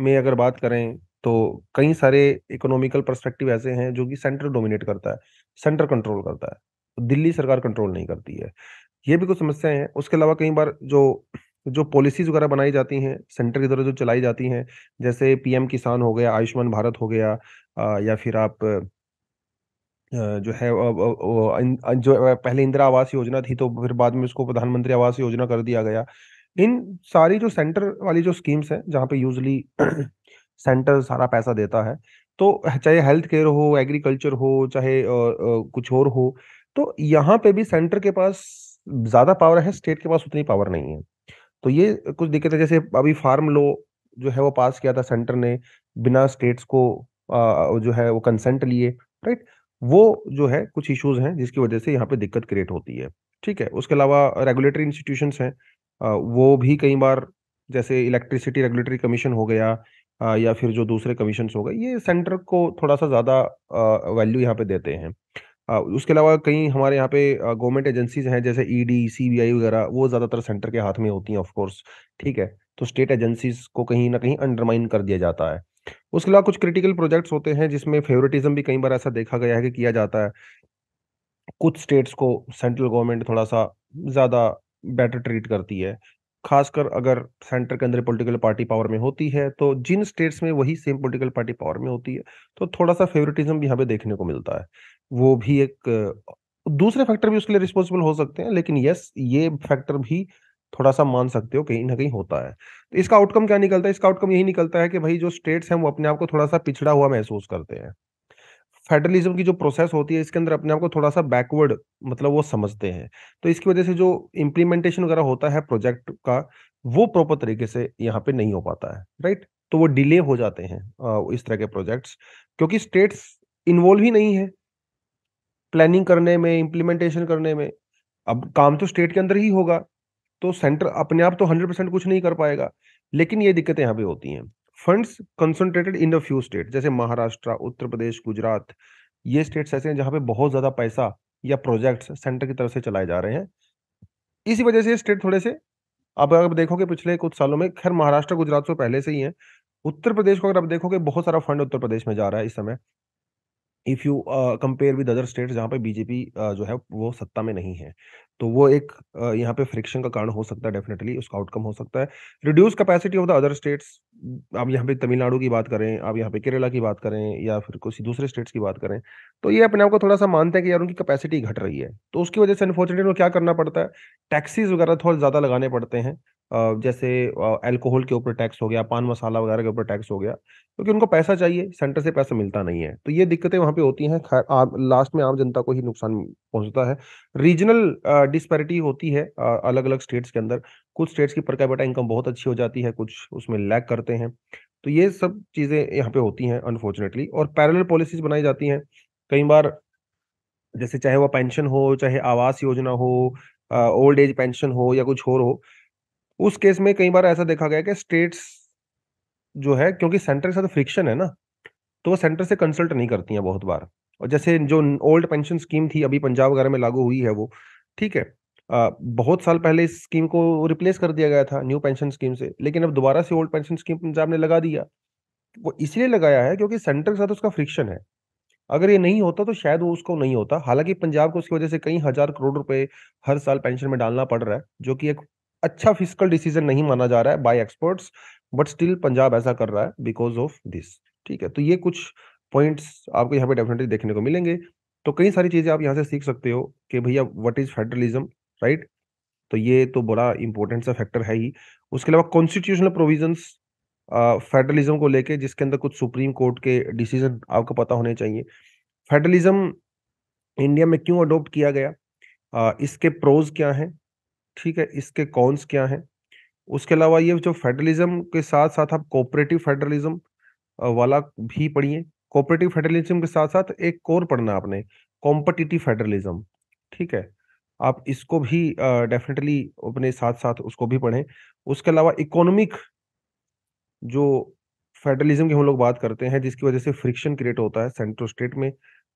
में अगर बात करें तो कई सारे इकोनॉमिकल परस्पेक्टिव ऐसे हैं जो कि सेंटर डोमिनेट करता है सेंटर कंट्रोल करता है तो दिल्ली सरकार कंट्रोल नहीं करती है ये भी कुछ समस्याएं हैं उसके अलावा कई बार जो जो पॉलिसीज वगैरह बनाई जाती हैं सेंटर की तरह जो चलाई जाती हैं जैसे पीएम किसान हो गया आयुष्मान भारत हो गया आ, या फिर आप जो है जो पहले इंदिरा आवास योजना थी तो फिर बाद में उसको प्रधानमंत्री आवास योजना कर दिया गया इन सारी जो सेंटर वाली जो स्कीम्स हैं जहाँ पे यूजली सेंटर सारा पैसा देता है तो चाहे हेल्थ केयर हो एग्रीकल्चर हो चाहे आ, आ, कुछ और हो तो यहाँ पे भी सेंटर के पास ज्यादा पावर है स्टेट के पास उतनी पावर नहीं है तो ये कुछ दिक्कत है जैसे अभी फार्म लो जो है वो पास किया था सेंटर ने बिना स्टेट्स को आ, जो है वो कंसेंट लिए राइट वो जो है कुछ इश्यूज हैं जिसकी वजह से यहाँ पे दिक्कत क्रिएट होती है ठीक है उसके अलावा रेगुलेटरी इंस्टीट्यूशंस हैं वो भी कई बार जैसे इलेक्ट्रिसिटी रेगुलेटरी कमीशन हो गया या फिर जो दूसरे कमीशन हो गए ये सेंटर को थोड़ा सा ज़्यादा वैल्यू यहाँ पे देते हैं उसके अलावा कई हमारे यहाँ पे गवर्नमेंट एजेंसीज हैं जैसे ईडी e आई वगैरह वो ज़्यादातर सेंटर के हाथ में होती हैं ऑफकोर्स ठीक है तो स्टेट एजेंसीज को कहीं ना कहीं अंडरमाइन कर दिया जाता है उसके अलावा कुछ क्रिटिकल प्रोजेक्ट्स होते हैं जिसमें फेवरेटिज्म भी कई बार ऐसा देखा गया है कि किया जाता है कुछ स्टेट्स को सेंट्रल गवर्नमेंट थोड़ा सा ज़्यादा बेटर ट्रीट करती है खासकर अगर सेंटर के अंदर पॉलिटिकल पार्टी पावर में होती है तो जिन स्टेट्स में वही सेम पॉलिटिकल पार्टी पावर में होती है तो थोड़ा सा फेवरेटिज्म भी यहाँ पे देखने को मिलता है वो भी एक दूसरे फैक्टर भी उसके लिए रिस्पॉन्सिबल हो सकते हैं लेकिन यस ये फैक्टर भी थोड़ा सा मान सकते हो कहीं ना कहीं होता है तो इसका आउटकम क्या निकलता है इसका आउटकम यही निकलता है कि भाई जो स्टेट्स हैं वो अपने आप को थोड़ा सा पिछड़ा हुआ महसूस करते हैं फेडरलिज्म की जो प्रोसेस होती है इसके अंदर अपने आप को थोड़ा सा बैकवर्ड मतलब वो समझते हैं तो इसकी वजह से जो इम्प्लीमेंटेशन वगैरह होता है प्रोजेक्ट का वो प्रॉपर तरीके से यहाँ पे नहीं हो पाता है राइट तो वो डिले हो जाते हैं इस तरह के प्रोजेक्ट्स क्योंकि स्टेट्स इन्वॉल्व ही नहीं है प्लानिंग करने में इम्प्लीमेंटेशन करने में अब काम तो स्टेट के अंदर ही होगा तो सेंटर अपने आप तो हंड्रेड परसेंट कुछ नहीं कर पाएगा लेकिन ये दिक्कतें यहाँ पे होती हैं funds concentrated in the few state जैसे महाराष्ट्र उत्तर प्रदेश गुजरात ये स्टेट्स ऐसे हैं जहां पे बहुत ज़्यादा पैसा या प्रोजेक्ट्स सेंटर की तरफ से चलाए जा रहे हैं इसी वजह से ये स्टेट थोड़े से आप अगर देखोगे पिछले कुछ सालों में खैर महाराष्ट्र गुजरात से तो पहले से ही है उत्तर प्रदेश को अगर आप देखोगे बहुत सारा फंड उत्तर प्रदेश में जा रहा है इस समय if you compare with other states जहाँ पे बीजेपी uh, जो है वो सत्ता में नहीं है तो वो एक uh, यहाँ पे फ्रिक्शन का कारण हो सकता है डेफिनेटली उसका आउटकम हो सकता है reduce capacity of the other states आप यहाँ पे तमिलनाडु की बात करें आप यहाँ पे केरला की बात करें या फिर कुछ दूसरे स्टेट्स की बात करें तो ये अपने आप को थोड़ा सा मानते हैं कि यार उनकी कैपेसिटी घट रही है तो उसकी वजह से अनफॉर्चुनेटली क्या करना पड़ता है टैक्सीज वगैरह थोड़ा ज़्यादा लगाने पड़ते हैं जैसे अल्कोहल के ऊपर टैक्स हो गया पान मसाला वगैरह के ऊपर टैक्स हो गया क्योंकि उनको पैसा चाहिए सेंटर से पैसा मिलता नहीं है तो ये दिक्कतें वहाँ पे होती हैं खैर लास्ट में आम जनता को ही नुकसान पहुंचता है रीजनल डिस्पैरिटी होती है अलग अलग स्टेट्स के अंदर कुछ स्टेट्स की प्रकाबेटा इनकम बहुत अच्छी हो जाती है कुछ उसमें लैक करते हैं तो ये सब चीज़ें यहाँ पे होती हैं अनफॉर्चुनेटली और पैरल पॉलिसीज बनाई जाती हैं कई बार जैसे चाहे वह पेंशन हो चाहे आवास योजना हो ओल्ड एज पेंशन हो या कुछ और हो उस केस में कई बार ऐसा देखा गया कि स्टेट्स जो है क्योंकि सेंटर के साथ तो फ्रिक्शन है ना तो वो सेंटर से कंसल्ट नहीं करती हैं बहुत बार और जैसे जो ओल्ड पेंशन स्कीम थी अभी पंजाब वगैरह में लागू हुई है वो ठीक है आ, बहुत साल पहले इस स्कीम को रिप्लेस कर दिया गया था न्यू पेंशन स्कीम से लेकिन अब दोबारा से ओल्ड पेंशन स्कीम पंजाब ने लगा दिया वो इसलिए लगाया है क्योंकि सेंटर के साथ तो उसका फ्रिक्शन है अगर ये नहीं होता तो शायद वो उसको नहीं होता हालांकि पंजाब को उसकी वजह से कई हजार करोड़ रुपए हर साल पेंशन में डालना पड़ रहा है जो कि एक अच्छा फिजिकल डिसीजन नहीं माना जा रहा है by experts but still Punjab ऐसा कर रहा है बिकॉज ऑफ दिस ठीक है तो ये कुछ पॉइंट्स आपको यहाँ पे डेफिनेटली देखने को मिलेंगे तो कई सारी चीज़ें आप यहाँ से सीख सकते हो कि भैया व्हाट इज़ फेडरलिज्म राइट तो ये तो बड़ा इंपॉर्टेंट सा फैक्टर है ही उसके अलावा कॉन्स्टिट्यूशनल प्रोविजंस फेडरलिज्म को लेके जिसके अंदर कुछ सुप्रीम कोर्ट के डिसीजन आपको पता होने चाहिए फेडरलिज्म इंडिया में क्यों अडोप्ट किया गया uh, इसके प्रोज क्या हैं ठीक है इसके कौनस क्या हैं उसके अलावा ये जो फेडरलिज्म के साथ साथ आप कोऑपरेटिव फेडरलिज्म वाला भी पढ़िए कोऑपरेटिव फेडरलिज्म के साथ साथ एक कोर पढ़ना आपने कॉम्पटिटिव फेडरलिज्म ठीक है आप इसको भी डेफिनेटली अपने साथ साथ उसको भी पढ़ें उसके अलावा इकोनॉमिक जो फेडरलिज्म की हम लोग बात करते हैं जिसकी वजह से फ्रिक्शन क्रिएट होता है सेंट्रल स्टेट में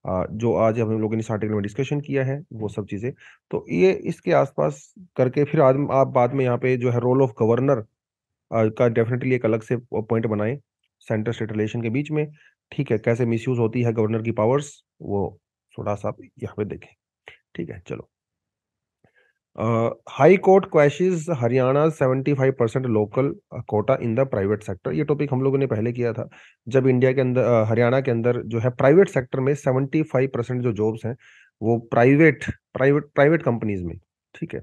जो आज हम लोगों ने इस आर्टिकल में डिस्कशन किया है वो हम्म। सब चीज़ें तो ये इसके आसपास करके फिर आज आप बाद में यहाँ पे जो है रोल ऑफ गवर्नर का डेफिनेटली एक अलग से पॉइंट बनाएं सेंटर स्टेट रिलेशन के बीच में ठीक है कैसे मिसयूज होती है गवर्नर की पावर्स वो थोड़ा सा आप यहाँ पे देखें ठीक है चलो high court quashes Haryana 75 percent local quota in the private sector ये टॉपिक हम लोगों ने पहले किया था जब इंडिया के अंदर हरियाणा के अंदर जो है प्राइवेट सेक्टर में 75 परसेंट जो जॉब्स हैं वो प्राइवेट प्राइवेट प्राइवेट कंपनीज में ठीक है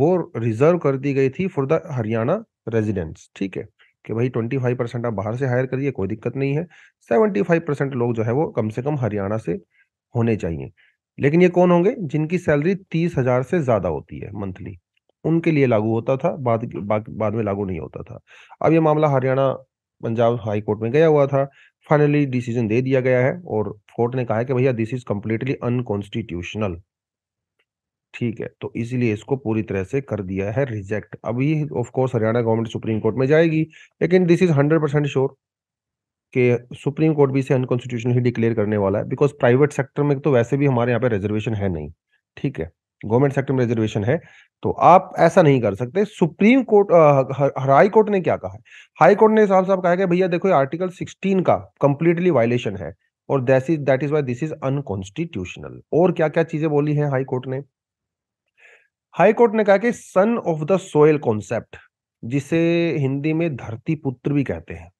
वो रिजर्व कर दी गई थी फॉर द हरियाणा रेजिडेंट्स ठीक है कि भाई 25 परसेंट आप बाहर से हायर करिए कोई दिक्कत नहीं है 75 परसेंट लोग जो है वो कम से कम हरियाणा से होने चाहिए लेकिन ये कौन होंगे जिनकी सैलरी तीस हजार से ज्यादा होती है मंथली उनके लिए लागू होता था बाद बाद, बाद में लागू नहीं होता था अब ये मामला हरियाणा पंजाब हाई कोर्ट में गया हुआ था फाइनली डिसीजन दे दिया गया है और कोर्ट ने कहा है कि भैया दिस इज कम्प्लीटली अनकॉन्स्टिट्यूशनल ठीक है तो इसीलिए इसको पूरी तरह से कर दिया है रिजेक्ट अभी of course Haryana government supreme court में जाएगी लेकिन this is hundred percent sure कि सुप्रीम कोर्ट भी इसे अनकॉन्स्टिट्यूशनल ही डिक्लेयर करने वाला है बिकॉज प्राइवेट सेक्टर में तो वैसे भी हमारे यहाँ पे रिजर्वेशन है नहीं ठीक है गवर्नमेंट सेक्टर में रिजर्वेशन है तो आप ऐसा नहीं कर सकते सुप्रीम कोर्ट हाई कोर्ट ने क्या कहा है हाई कोर्ट ने साफ साफ कहा कि भैया देखो आर्टिकल 16 का कंप्लीटली वायलेशन है और that is that is why this is unconstitutional और क्या क्या चीजें बोली है हाई कोर्ट ने हाई कोर्ट ने कहा कि son of the soil concept जिसे हिंदी में धरती पुत्र भी कहते हैं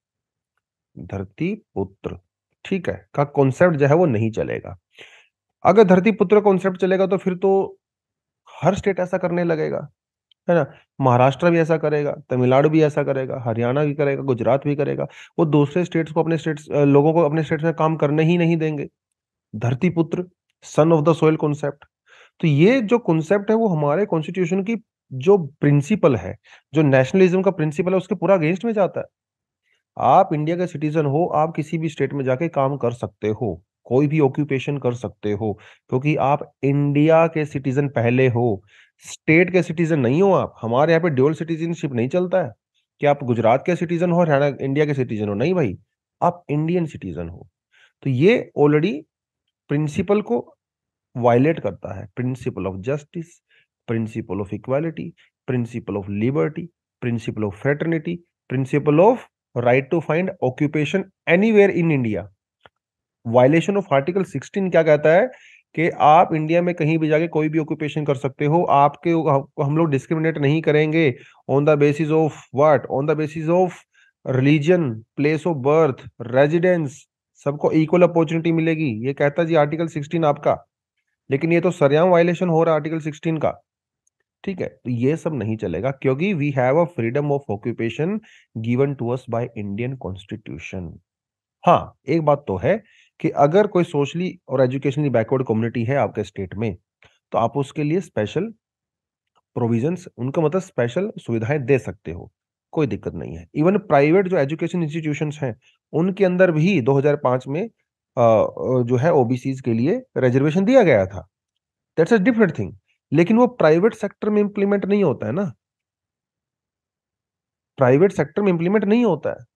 धरती पुत्र ठीक है का कॉन्सेप्ट जो है वो नहीं चलेगा अगर धरती पुत्र कॉन्सेप्ट चलेगा तो फिर तो हर स्टेट ऐसा करने लगेगा है ना महाराष्ट्र भी ऐसा करेगा तमिलनाडु भी ऐसा करेगा हरियाणा भी करेगा गुजरात भी करेगा वो दूसरे स्टेट्स को अपने स्टेट्स लोगों को अपने स्टेट्स में काम करने ही नहीं देंगे धरती पुत्र son of the soil concept तो ये जो कॉन्सेप्ट है वो हमारे कॉन्स्टिट्यूशन की जो प्रिंसिपल है जो नेशनलिज्म का प्रिंसिपल है उसके पूरा अगेंस्ट में जाता है आप इंडिया के सिटीजन हो आप किसी भी स्टेट में जाके काम कर सकते हो कोई भी ऑक्यूपेशन कर सकते हो क्योंकि आप इंडिया के सिटीजन पहले हो स्टेट के सिटीजन नहीं हो आप हमारे यहाँ पे ड्यूअल सिटीजनशिप नहीं चलता है कि आप गुजरात के सिटीजन हो हरियाणा इंडिया के सिटीजन हो नहीं भाई आप इंडियन सिटीजन हो तो ये ऑलरेडी प्रिंसिपल को वायलेट करता है principle of justice principle of equality principle of liberty principle of fraternity principle of right to find occupation anywhere in India violation of article 16 क्या कहता है कि आप इंडिया में कहीं भी जाके कोई भी ऑक्यूपेशन कर सकते हो आपके हम लोग डिस्क्रिमिनेट नहीं करेंगे on the basis of what on the basis of religion place of birth residence सबको इक्वल अपॉर्चुनिटी मिलेगी ये कहता जी आर्टिकल 16 आपका लेकिन ये तो सरयाम वायलेशन हो रहा है आर्टिकल 16 का ठीक है तो ये सब नहीं चलेगा क्योंकि we have a freedom of occupation given to us by Indian constitution हाँ एक बात तो है कि अगर कोई सोशली और एजुकेशनली बैकवर्ड कम्युनिटी है आपके स्टेट में तो आप उसके लिए स्पेशल प्रोविजंस उनका मतलब स्पेशल सुविधाएं दे सकते हो कोई दिक्कत नहीं है इवन प्राइवेट जो एजुकेशन इंस्टीट्यूशंस हैं उनके अंदर भी 2005 में जो है ओबीसी के लिए रिजर्वेशन दिया गया था दैट्स अ डिफरेंट थिंग लेकिन वो प्राइवेट सेक्टर में इंप्लीमेंट नहीं होता है ना प्राइवेट सेक्टर में इंप्लीमेंट नहीं होता है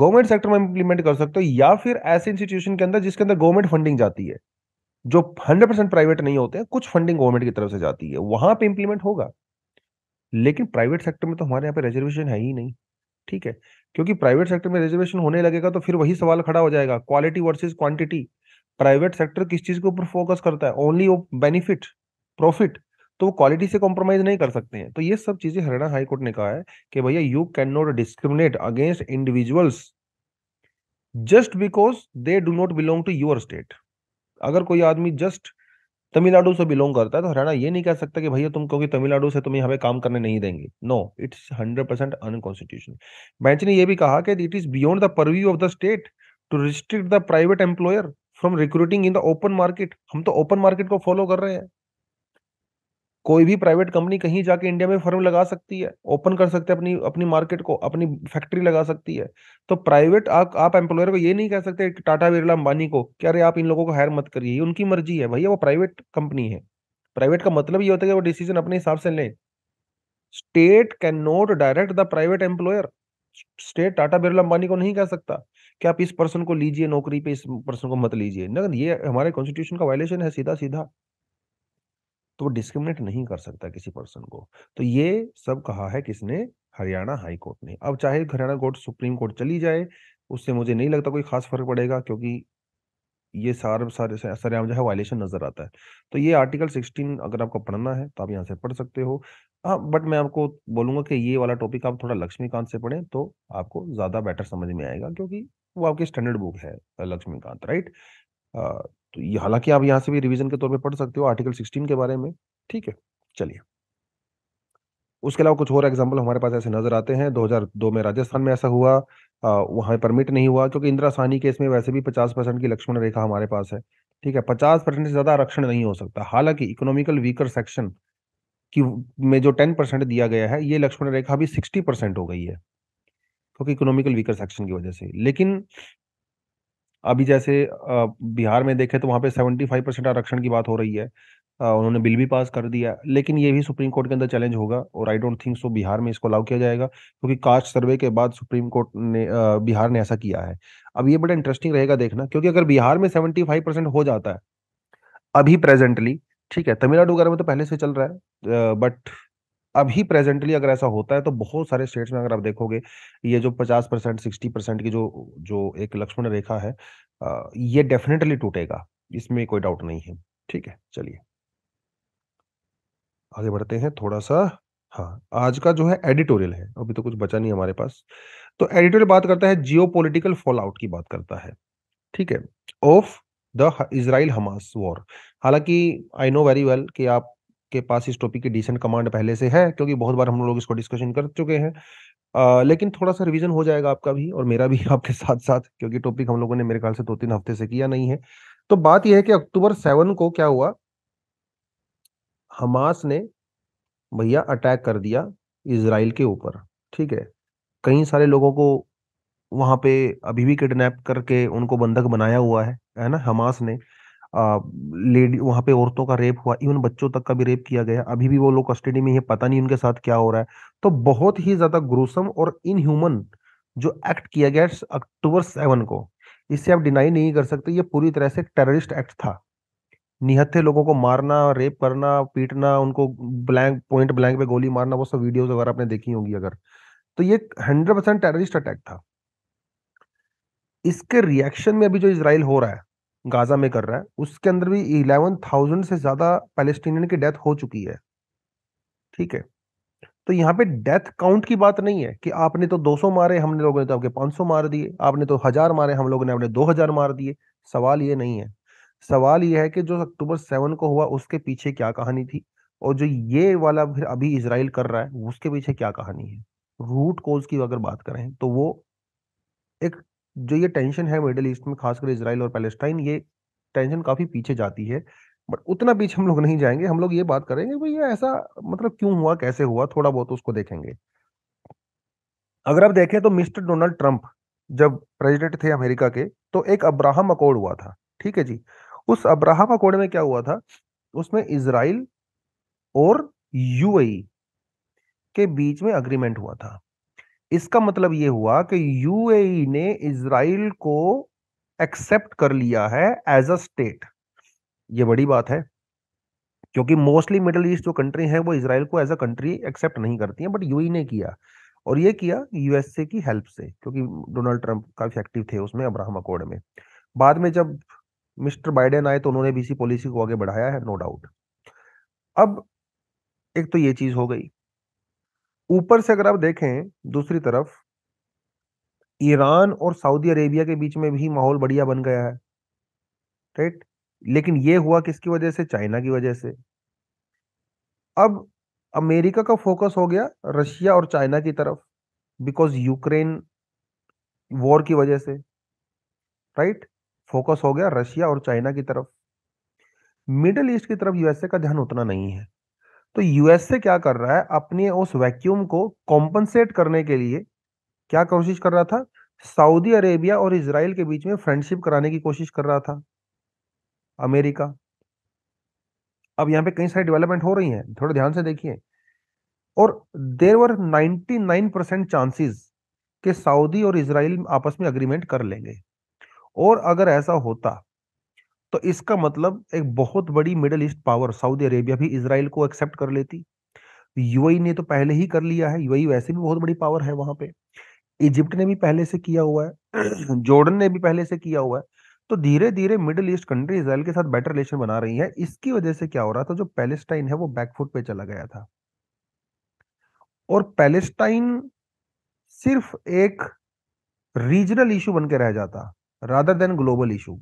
गवर्नमेंट सेक्टर में इंप्लीमेंट कर सकते हो या फिर ऐसे इंस्टीट्यूशन के अंदर जिसके अंदर गवर्नमेंट फंडिंग जाती है जो हंड्रेड परसेंट प्राइवेट नहीं होते हैं कुछ फंडिंग गवर्नमेंट की तरफ से जाती है वहां पे इंप्लीमेंट होगा लेकिन प्राइवेट सेक्टर में तो हमारे यहाँ पे रिजर्वेशन है ही नहीं ठीक है क्योंकि प्राइवेट सेक्टर में रिजर्वेशन होने लगेगा तो फिर वही सवाल खड़ा हो जाएगा quality versus quantity private sector किस चीज के ऊपर फोकस करता है ओनली बेनिफिट प्रॉफिट तो वो क्वालिटी से कॉम्प्रोमाइज नहीं कर सकते हैं तो ये सब चीजें हरियाणा हाईकोर्ट ने कहा है कि भैया you can not discriminate against individuals just because they do not belong to your state अगर कोई आदमी जस्ट तमिलनाडु से बिलोंग करता है तो हरियाणा ये नहीं कह सकता कि भैया तुम क्योंकि तमिलनाडु से तुम्हें हमें काम करने नहीं देंगे no it's hundred percent unconstitutional bench ने यह भी कहा कि it is beyond the purview of the state to restrict the private employer from recruiting in the open market हम तो ओपन मार्केट को फॉलो कर रहे हैं कोई भी प्राइवेट कंपनी कहीं जाके इंडिया में फर्म लगा सकती है ओपन कर सकते हैं अपनी अपनी मार्केट को अपनी फैक्ट्री लगा सकती है तो प्राइवेट आप आप एम्प्लॉयर को ये नहीं कह सकते टाटा बिरला अंबानी को कि अरे आप इन लोगों को हायर मत करिए उनकी मर्जी है भैया वो प्राइवेट कंपनी है प्राइवेट का मतलब ये होता है कि वो डिसीजन अपने हिसाब से लें state can not direct the private employer state Tata Birla Ambani को नहीं कह सकता कि आप इस पर्सन को लीजिए नौकरी पे इस पर्सन को मत लीजिए ना ये हमारे कॉन्स्टिट्यूशन का वायलेशन है सीधा सीधा तो वो डिस्क्रिमिनेट नहीं कर सकता किसी पर्सन को तो ये सब कहा है किसने हरियाणा हाई कोर्ट ने अब चाहे हरियाणा कोर्ट सुप्रीम कोर्ट चली जाए उससे मुझे नहीं लगता कोई खास फर्क पड़ेगा क्योंकि ये सार सारे सरेआम जो है वायलेशन नजर आता है तो ये आर्टिकल 16 अगर आपको पढ़ना है तो आप यहाँ से पढ़ सकते हो हाँ बट मैं आपको बोलूंगा कि ये वाला टॉपिक आप थोड़ा लक्ष्मीकांत से पढ़ें तो आपको ज़्यादा बेटर समझ में आएगा क्योंकि वो आपकी स्टैंडर्ड बुक है लक्ष्मीकांत राइट तो ये हालांकि आप यहां से भी रिवीजन के तौर पे पढ़ सकते हो आर्टिकल 16 के बारे में ठीक है चलिए उसके अलावा कुछ और एग्जाम्पल हमारे पास ऐसे नजर आते हैं 2002 में राजस्थान में ऐसा हुआ वहां परमिट नहीं हुआ क्योंकि इंदिरा सानी केस में वैसे भी पचास परसेंट की लक्ष्मण रेखा हमारे पास है ठीक है पचास परसेंट से ज़्यादा आरक्षण नहीं हो सकता हालांकि इकोनॉमिकल वीकर सेक्शन की में जो टेन परसेंट दिया गया है ये लक्ष्मण रेखा भी सिक्सटी परसेंट हो गई है क्योंकि इकोनॉमिकल वीकर सेक्शन की वजह से लेकिन अभी जैसे बिहार में देखें तो वहाँ पे सेवेंटी फाइव परसेंट आरक्षण की बात हो रही है उन्होंने बिल भी पास कर दिया लेकिन ये भी सुप्रीम कोर्ट के अंदर चैलेंज होगा और I don't think so Bihar में इसको अलाउ किया जाएगा क्योंकि कास्ट सर्वे के बाद सुप्रीम कोर्ट ने बिहार ने ऐसा किया है अब ये बड़ा इंटरेस्टिंग रहेगा देखना क्योंकि अगर बिहार में सेवेंटी फाइव परसेंट हो जाता है अभी प्रेजेंटली ठीक है तमिलनाडु वगैरह में तो पहले से चल रहा है बट अभी प्रेजेंटली अगर ऐसा होता है तो बहुत सारे स्टेट्स में अगर आप देखोगे ये जो पचास परसेंट सिक्सटी परसेंट की जो जो एक लक्ष्मण रेखा है ये डेफिनेटली टूटेगा इसमें कोई डाउट नहीं है ठीक है चलिए आगे बढ़ते हैं थोड़ा सा हाँ आज का जो है एडिटोरियल है अभी तो कुछ बचा नहीं हमारे पास तो एडिटोरियल बात करता है जियो पोलिटिकल फॉलआउट की बात करता है ठीक है of the Israel Hamas war हालांकि आई नो वेरी वेल कि आप के पास इस टॉपिक की डिसेंट कमांड पहले से है क्योंकि बहुत बार हम लोग इसको डिस्कशन कर चुके हैं आ, लेकिन थोड़ा सा रिवीजन हो जाएगा आपका भी और मेरा भी [LAUGHS] आपके साथ साथ क्योंकि टॉपिक हम लोगों ने मेरे ख्याल से दो तीन हफ्ते से किया नहीं है तो बात यह है कि अक्टूबर सेवन को क्या हुआ हमास ने भैया अटैक कर दिया इसराइल के ऊपर ठीक है कई सारे लोगों को वहां पे अभी भी किडनैप करके उनको बंधक बनाया हुआ है है ना हमास ने लेडी वहाँ पे औरतों का रेप हुआ इवन बच्चों तक का भी रेप किया गया अभी भी वो लोग कस्टडी में है पता नहीं उनके साथ क्या हो रहा है तो बहुत ही ज्यादा ग्रोसम और इनह्यूमन जो एक्ट किया गया अक्टूबर सेवन को इससे आप डिनाई नहीं कर सकते ये पूरी तरह से टेररिस्ट एक्ट था निहत्थे लोगों को मारना रेप करना पीटना उनको ब्लैंक पॉइंट ब्लैंक पे गोली मारना वो सब वीडियोस वगैरह आपने देखी होगी अगर तो ये हंड्रेड परसेंट टेररिस्ट अटैक था इसके रिएक्शन में अभी जो इसराइल हो रहा है गाजा में कर रहा है उसके अंदर भी इलेवन थाउजेंड से ज्यादा पैलेस्टीनियन की डेथ हो चुकी है ठीक है तो यहाँ पे डेथ काउंट की बात नहीं है कि आपने तो 200 मारे हमने लोगों ने तो आपके 500 मार दिए आपने तो हजार मारे हम लोगों ने आपने 2000 मार दिए सवाल ये नहीं है सवाल ये है कि जो अक्टूबर सेवन को हुआ उसके पीछे क्या कहानी थी और जो ये वाला फिर अभी इसराइल कर रहा है उसके पीछे क्या कहानी है रूट कोज की अगर बात करें तो वो एक जो ये टेंशन है मिडिल ईस्ट में खासकर इसराइल और पैलेस्टाइन ये टेंशन काफ़ी पीछे जाती है बट उतना पीछे हम लोग नहीं जाएंगे हम लोग ये बात करेंगे भाई ये ऐसा मतलब क्यों हुआ कैसे हुआ थोड़ा बहुत उसको देखेंगे अगर आप देखें तो मिस्टर डोनाल्ड ट्रंप जब प्रेसिडेंट थे अमेरिका के तो एक अब्राहम अकॉर्ड हुआ था ठीक है जी उस अब्राहम अकॉर्ड में क्या हुआ था उसमें इसराइल और यूएई के बीच में अग्रीमेंट हुआ था इसका मतलब ये हुआ कि यूएई e ने इसराइल को एक्सेप्ट कर लिया है एज अ स्टेट ये बड़ी बात है क्योंकि मोस्टली मिडल ईस्ट जो कंट्री है वो इसराइल को एज अ कंट्री एक्सेप्ट नहीं करती है बट यूएई ने किया और ये किया यूएसए की हेल्प से क्योंकि डोनाल्ड ट्रंप काफी एक्टिव थे उसमें अब्राहम अकॉर्ड में बाद में जब मिस्टर बाइडेन आए तो उन्होंने भी इसी पॉलिसी को आगे बढ़ाया है नो no डाउट अब एक तो ये चीज हो गई ऊपर से अगर आप देखें दूसरी तरफ ईरान और सऊदी अरेबिया के बीच में भी माहौल बढ़िया बन गया है राइट लेकिन यह हुआ किसकी वजह से चाइना की वजह से अब अमेरिका का फोकस हो गया रशिया और चाइना की तरफ बिकॉज यूक्रेन वॉर की वजह से राइट फोकस हो गया रशिया और चाइना की तरफ मिडल ईस्ट की तरफ यूएसए का ध्यान उतना नहीं है तो यूएसए क्या कर रहा है अपने उस वैक्यूम को कॉम्पनसेट करने के लिए क्या कोशिश कर रहा था सऊदी अरेबिया और इसराइल के बीच में फ्रेंडशिप कराने की कोशिश कर रहा था अमेरिका अब यहां पे कई सारी डेवलपमेंट हो रही हैं थोड़ा ध्यान से देखिए और देर वर 99 परसेंट चांसेस कि सऊदी और इसराइल आपस में अग्रीमेंट कर लेंगे और अगर ऐसा होता तो इसका मतलब एक बहुत बड़ी middle east power Saudi Arabia भी इसराइल को एक्सेप्ट कर लेती यूएई ने तो पहले ही कर लिया है यूएई वैसे भी बहुत बड़ी पावर है वहां पे इजिप्ट ने भी पहले से किया हुआ है [CLEARS THROAT] जॉर्डन ने भी पहले से किया हुआ है तो धीरे धीरे मिडिल ईस्ट कंट्री इसराइल के साथ बेटर रिलेशन बना रही है इसकी वजह से क्या हो रहा था जो पैलेस्टाइन है वो बैकफुट पे चला गया था और पैलेस्टाइन सिर्फ एक रीजनल इशू बन के रह जाता रादर देन ग्लोबल इशू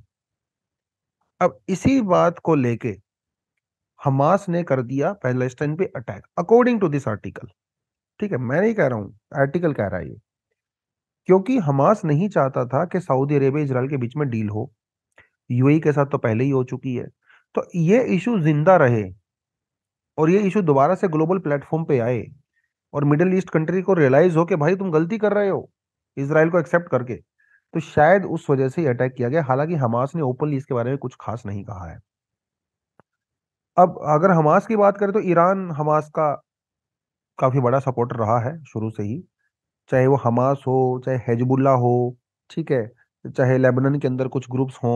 अब इसी बात को लेके हमास ने कर दिया पैलेस्टाइन पे attack according to this article ठीक है मैं नहीं कह रहा हूं आर्टिकल कह रहा है ये क्योंकि हमास नहीं चाहता था कि सऊदी अरेबिया इसराइल के बीच में डील हो यूएई के साथ तो पहले ही हो चुकी है तो ये इशू जिंदा रहे और ये इशू दोबारा से ग्लोबल प्लेटफॉर्म पे आए और मिडिल ईस्ट कंट्री को रियलाइज हो कि भाई तुम गलती कर रहे हो इसराइल को एक्सेप्ट करके तो शायद उस वजह से अटैक किया गया हालांकि हमास ने ओपनली इसके बारे में कुछ खास नहीं कहा है अब अगर हमास की बात करें तो ईरान हमास का काफी बड़ा सपोर्टर रहा है शुरू से ही चाहे वो हमास हो चाहे हेजबुल्ला हो ठीक है चाहे लेबनन के अंदर कुछ ग्रुप्स हों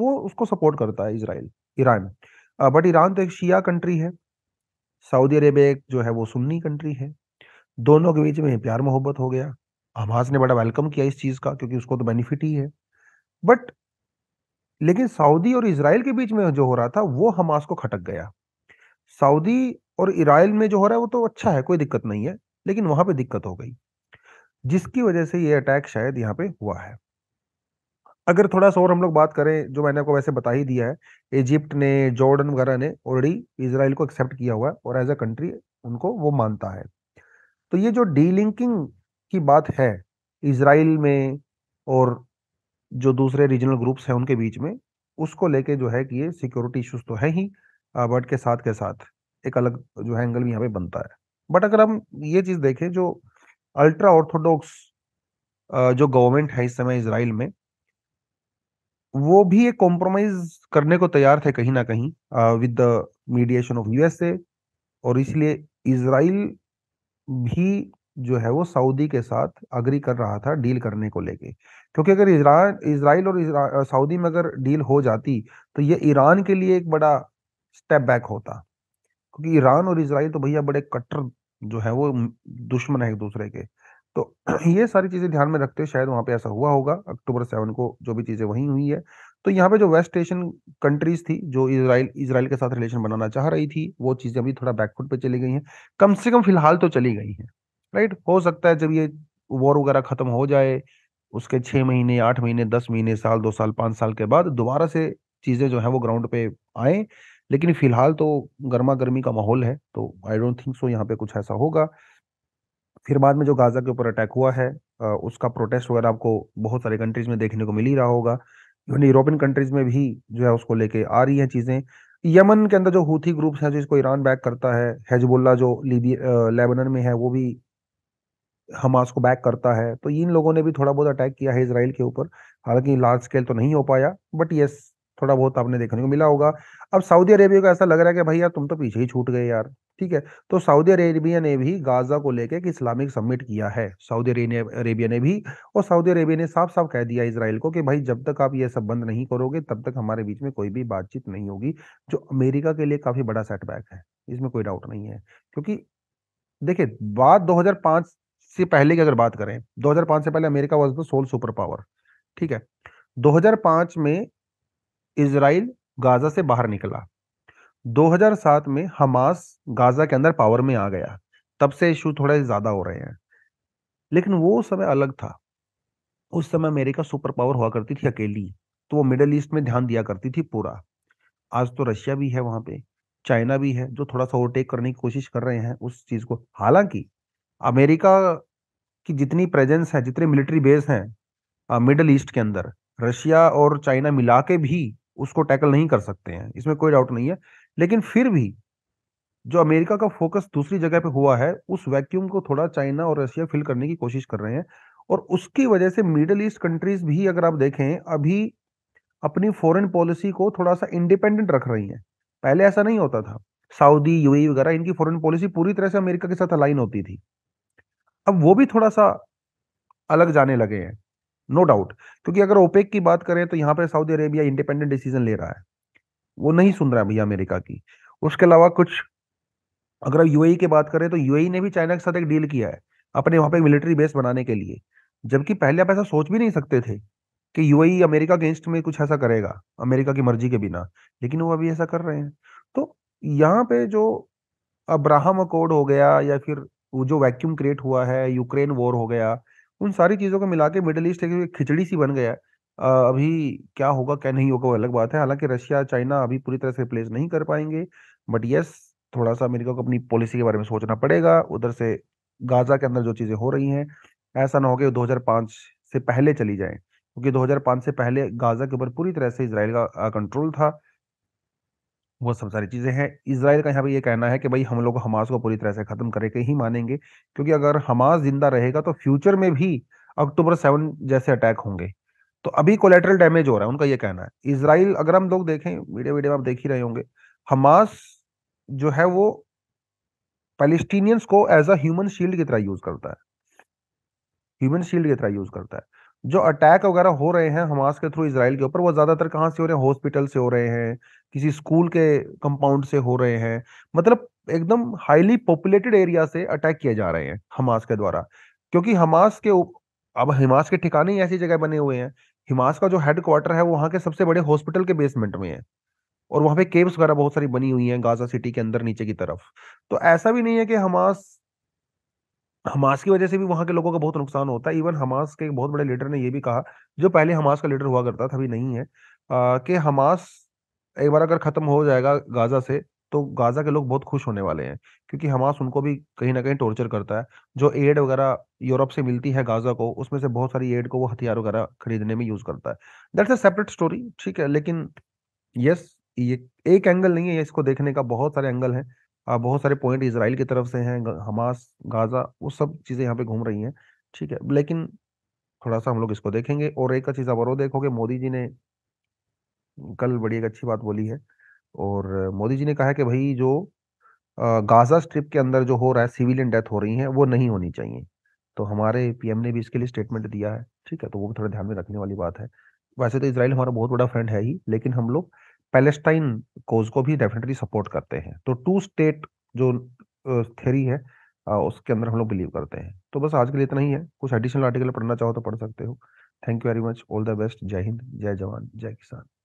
वो उसको सपोर्ट करता है इसराइल ईरान बट ईरान तो एक शिया कंट्री है सऊदी अरेबिया जो है वो सुन्नी कंट्री है दोनों के बीच में प्यार मोहब्बत हो गया हमास ने बड़ा वेलकम किया इस चीज़ का क्योंकि उसको तो बेनिफिट ही है बट लेकिन सऊदी और इसराइल के बीच में जो हो रहा था वो हमास को खटक गया सऊदी और इसराइल में जो हो रहा है वो तो अच्छा है कोई दिक्कत नहीं है लेकिन वहां पे दिक्कत हो गई जिसकी वजह से ये अटैक शायद यहाँ पे हुआ है अगर थोड़ा सा और हम लोग बात करें जो मैंने आपको वैसे बता ही दिया है इजिप्ट ने जॉर्डन वगैरह ने ऑलरेडी इसराइल को एक्सेप्ट किया हुआ है और एज अ कंट्री उनको वो मानता है तो ये जो डीलिंकिंग की बात है इसराइल में और जो दूसरे रीजनल ग्रुप्स हैं उनके बीच में उसको लेके जो है कि ये सिक्योरिटी इश्यूज तो है ही बट के साथ के साथ एक अलग जो है एंगल भी यहाँ पे बनता है बट अगर हम ये चीज़ देखें जो अल्ट्रा ऑर्थोडॉक्स जो गवर्नमेंट है इस समय इसराइल में वो भी एक कॉम्प्रोमाइज करने को तैयार थे कहीं ना कहीं with the mediation of USA और इसलिए इसराइल भी जो है वो सऊदी के साथ अग्री कर रहा था डील करने को लेके क्योंकि अगर इसराइल इसराइल और सऊदी में अगर डील हो जाती तो ये ईरान के लिए एक बड़ा स्टेप बैक होता क्योंकि ईरान और इसराइल तो भैया बड़े कट्टर जो है वो दुश्मन है एक दूसरे के तो [CLEARS THROAT] ये सारी चीज़ें ध्यान में रखते शायद वहां पे ऐसा हुआ होगा अक्टूबर सेवन को जो भी चीज़ें वहीं हुई है तो यहाँ पे जो वेस्ट एशियन कंट्रीज थी जो इसराइल इसराइल के साथ रिलेशन बनाना चाह रही थी वो चीज़ें अभी थोड़ा बैकफुट पे चली गई हैं कम से कम फिलहाल तो चली गई हैं राइट हो सकता है जब ये वॉर वगैरह खत्म हो जाए उसके छह महीने आठ महीने दस महीने साल दो साल पांच साल के बाद दोबारा से चीज़ें जो है वो ग्राउंड पे आए लेकिन फिलहाल तो गर्मा गर्मी का माहौल है तो आई डोंट थिंक सो यहाँ पे कुछ ऐसा होगा फिर बाद में जो गाजा के ऊपर अटैक हुआ है उसका प्रोटेस्ट वगैरह आपको बहुत सारे कंट्रीज में देखने को मिल ही रहा होगा इवन यूरोपियन कंट्रीज में भी जो है उसको लेके आ रही है चीज़ें यमन के अंदर जो हूथी ग्रुप्स हैं जो इसको ईरान बैक करता है हेजबुल्ला जो लीबी लेबनन में है वो भी हमास को बैक करता है तो इन लोगों ने भी थोड़ा बहुत अटैक किया है इसराइल के ऊपर हालांकि लार्ज स्केल तो नहीं हो पाया बट यस थोड़ा बहुत आपने देखने को मिला होगा अब सऊदी अरेबिया को ऐसा लग रहा है कि भाई यार तुम तो पीछे ही छूट गए यार ठीक है तो सऊदी अरेबिया ने भी गाजा को लेकर एक इस्लामिक समिट किया है सऊदी अरेबिया ने भी और सऊदी अरेबिया ने साफ साफ कह दिया इसराइल को कि भाई जब तक आप ये सब बंद नहीं करोगे तब तक हमारे बीच में कोई भी बातचीत नहीं होगी जो अमेरिका के लिए काफ़ी बड़ा सेटबैक है इसमें कोई डाउट नहीं है क्योंकि देखिए बात 2005 से पहले की अगर बात करें 2005 से पहले America was the sole super power ठीक है 2005 में इसराइल गाजा से बाहर निकला 2007 में हमास गाजा के अंदर पावर में आ गया तब से इशू थोड़े ज़्यादा हो रहे हैं लेकिन वो समय अलग था उस समय अमेरिका सुपर पावर हुआ करती थी अकेली तो वो मिडल ईस्ट में ध्यान दिया करती थी पूरा आज तो रशिया भी है वहां पे चाइना भी है जो थोड़ा सा ओवरटेक करने की कोशिश कर रहे हैं उस चीज़ को हालांकि अमेरिका की जितनी प्रेजेंस है जितने मिलिट्री बेस हैं मिडल ईस्ट के अंदर रशिया और चाइना मिला के भी उसको टैकल नहीं कर सकते हैं इसमें कोई डाउट नहीं है लेकिन फिर भी जो अमेरिका का फोकस दूसरी जगह पे हुआ है उस वैक्यूम को थोड़ा चाइना और रशिया फिल करने की कोशिश कर रहे हैं और उसकी वजह से मिडल ईस्ट कंट्रीज भी अगर आप देखें अभी अपनी फॉरेन पॉलिसी को थोड़ा सा इंडिपेंडेंट रख रही हैं पहले ऐसा नहीं होता था सऊदी यूएई e वगैरह इनकी फॉरेन पॉलिसी पूरी तरह से अमेरिका के साथ अलाइन होती थी अब वो भी थोड़ा सा अलग जाने लगे हैं नो डाउट क्योंकि अगर ओपेक की बात करें तो यहाँ पे सऊदी अरेबिया इंडिपेंडेंट डिसीजन ले रहा है वो नहीं सुन रहा है भैया अमेरिका की उसके अलावा कुछ अगर आप यूएई e की बात करें तो यूएई e ने भी चाइना के साथ एक डील किया है अपने वहां पे मिलिट्री बेस बनाने के लिए जबकि पहले आप ऐसा सोच भी नहीं सकते थे कि यूएई e अमेरिका अगेंस्ट में कुछ ऐसा करेगा अमेरिका की मर्जी के बिना लेकिन वो अभी ऐसा कर रहे हैं तो यहाँ पे जो अब्राहम अकॉर्ड हो गया या फिर वो जो वैक्यूम क्रिएट हुआ है यूक्रेन वॉर हो गया उन सारी चीज़ों को मिला के मिडल ईस्ट एक खिचड़ी सी बन गया अभी क्या होगा क्या नहीं होगा वो अलग बात है हालांकि रशिया चाइना अभी पूरी तरह से रिप्लेस नहीं कर पाएंगे बट यस थोड़ा सा अमेरिका को अपनी पॉलिसी के बारे में सोचना पड़ेगा उधर से गाजा के अंदर जो चीज़ें हो रही हैं ऐसा ना हो कि दो से पहले चली जाए क्योंकि 2005 से पहले गाजा के ऊपर पूरी तरह से इसराइल का कंट्रोल था वो सब सारी चीज़ें हैं इसराइल का यहाँ पे ये कहना है कि भाई हम लोग हमास को पूरी तरह से ख़त्म करके ही मानेंगे क्योंकि अगर हमास जिंदा रहेगा तो फ्यूचर में भी अक्टूबर सेवन जैसे अटैक होंगे तो अभी कोलेट्रल डैमेज हो रहा है उनका ये कहना है इसराइल अगर हम लोग देखें वीडियो वीडियो आप देख ही रहे होंगे हमास जो है वो पैलेस्टीनियंस को एज अ ह्यूमन शील्ड की तरह यूज करता है ह्यूमन शील्ड की तरह यूज करता है जो अटैक वगैरह हो रहे हैं हमास के थ्रू इसराइल के ऊपर वो ज्यादातर कहाँ से हो रहे हैं हॉस्पिटल से हो रहे हैं किसी स्कूल के कंपाउंड से हो रहे हैं मतलब एकदम हाईली पॉपुलेटेड एरिया से अटैक किए जा रहे हैं हमास के द्वारा क्योंकि हमास के अब हिमास के ठिकाने ही ऐसी जगह बने हुए हैं हिमास का जो हेडक्वार्टर है वो वहां के सबसे बड़े हॉस्पिटल के बेसमेंट में है और वहां पे केव्स वगैरह बहुत सारी बनी हुई हैं गाजा सिटी के अंदर नीचे की तरफ तो ऐसा भी नहीं है कि हमास हमास की वजह से भी वहाँ के लोगों का बहुत नुकसान होता है इवन हमास के बहुत बड़े लीडर ने यह भी कहा जो पहले हमास का लीडर हुआ करता था अभी नहीं है कि हमास एक बार अगर खत्म हो जाएगा गाजा से तो गाजा के लोग बहुत खुश होने वाले हैं क्योंकि हमास उनको भी कहीं ना कहीं टॉर्चर करता है जो एड वगैरह यूरोप से मिलती है गाजा को उसमें से बहुत सारी एड को वो हथियार वगैरह खरीदने में यूज करता है दैट्स अ सेपरेट स्टोरी ठीक है लेकिन यस ये एक एंगल नहीं है इसको देखने का बहुत सारे एंगल हैं बहुत सारे पॉइंट इसराइल की तरफ से हैं हमास गाजा वो सब चीज़ें यहाँ पे घूम रही हैं ठीक है लेकिन थोड़ा सा हम लोग इसको देखेंगे और एक चीज़ अब और देखोगे मोदी जी ने कल बड़ी एक अच्छी बात बोली है और मोदी जी ने कहा है कि भाई जो गाजा स्ट्रिप के अंदर जो हो रहा है सिविलियन डेथ हो रही है वो नहीं होनी चाहिए तो हमारे पीएम ने भी इसके लिए स्टेटमेंट दिया है ठीक है तो वो भी थोड़ा ध्यान में रखने वाली बात है वैसे तो इसराइल हमारा बहुत बड़ा फ्रेंड है ही लेकिन हम लोग पैलेस्टाइन कोज को भी डेफिनेटली सपोर्ट करते हैं तो टू स्टेट जो थेरी है उसके अंदर हम लोग बिलीव करते हैं तो बस आज के लिए इतना ही है कुछ एडिशनल आर्टिकल पढ़ना चाहो तो पढ़ सकते हो thank you very much all the best जय हिंद जय जवान जय किसान